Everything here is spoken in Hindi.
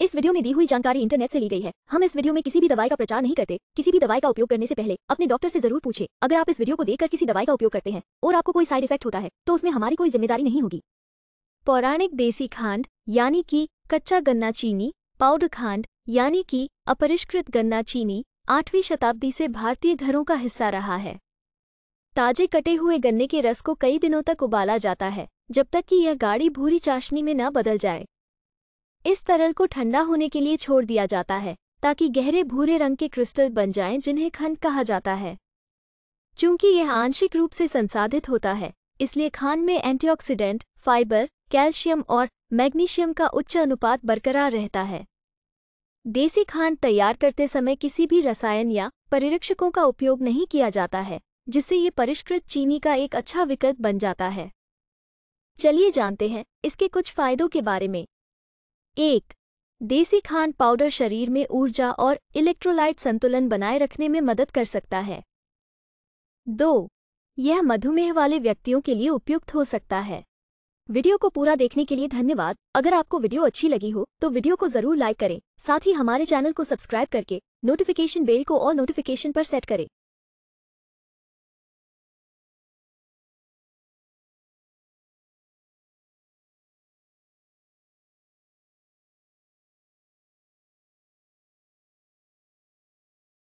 इस वीडियो में दी हुई जानकारी इंटरनेट से ली गई है हम इस वीडियो में किसी भी दवाई का प्रचार नहीं करते किसी भी दवाई का उपयोग करने से पहले अपने डॉक्टर से जरूर पूछे अगर आप इस वीडियो को देखकर किसी दवाई का उपयोग करते हैं और आपको कोई साइड इफेक्ट होता है तो उसमें हमारी कोई जिम्मेदारी नहीं होगी पौराणिक देसी खांड यानी की कच्चा गन्ना चीनी पाउडर खांड यानी की अपरिष्कृत गन्ना चीनी आठवीं शताब्दी से भारतीय घरों का हिस्सा रहा है ताजे कटे हुए गन्ने के रस को कई दिनों तक उबाला जाता है जब तक कि यह गाढ़ी भूरी चाशनी में न बदल जाए इस तरल को ठंडा होने के लिए छोड़ दिया जाता है ताकि गहरे भूरे रंग के क्रिस्टल बन जाएं जिन्हें खंड कहा जाता है चूंकि यह आंशिक रूप से संसाधित होता है इसलिए खान में एंटीऑक्सीडेंट फाइबर कैल्शियम और मैग्नीशियम का उच्च अनुपात बरकरार रहता है देसी खान तैयार करते समय किसी भी रसायन या परिरक्षकों का उपयोग नहीं किया जाता है जिससे ये परिष्कृत चीनी का एक अच्छा विकल्प बन जाता है चलिए जानते हैं इसके कुछ फायदों के बारे में एक देसी खान पाउडर शरीर में ऊर्जा और इलेक्ट्रोलाइट संतुलन बनाए रखने में मदद कर सकता है दो यह मधुमेह वाले व्यक्तियों के लिए उपयुक्त हो सकता है वीडियो को पूरा देखने के लिए धन्यवाद अगर आपको वीडियो अच्छी लगी हो तो वीडियो को जरूर लाइक करें साथ ही हमारे चैनल को सब्सक्राइब करके नोटिफिकेशन बेल को और नोटिफिकेशन पर सेट करें